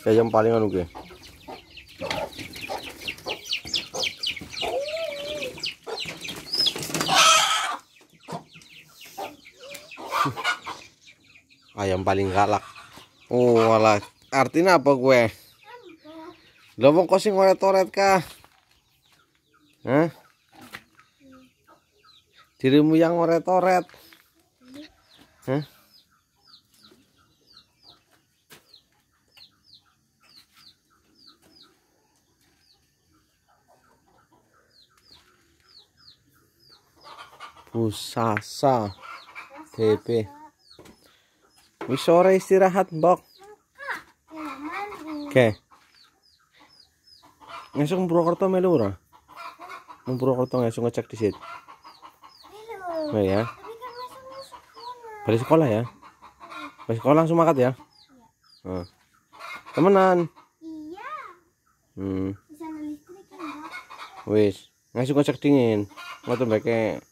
kayak yang paling anu gue. ayam ah, paling galak oh alah artinya apa gue lo mau kosing oret kah Hah? dirimu yang oret-oret Hah? Pusasa DP wis sore istirahat Bok. oke okay. ngesuk Purwokerto melu ora Purwokerto ngesuk ngecek dhisik Oh ya. Balik sekolah ya. Balik sekolah langsung makan ya. Iya. Oh. Temenan. Iya. Hmm. Kan, wis, ngasih kocek dingin. Ngoten pakai.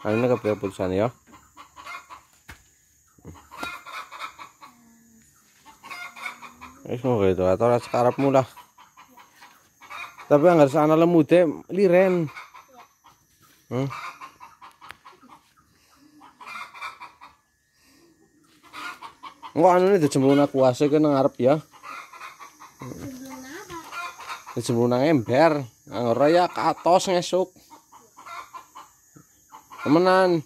Kalian kepiye putusane ya? Wis monggo itu atau ora sekarepmu lah. Tapi anggar sana lemu deh liren. Hmm. Engko anu ini dijemplung aku kuase ke nang ya. Dijemplung ember. Angger ya katos ngesuk temenan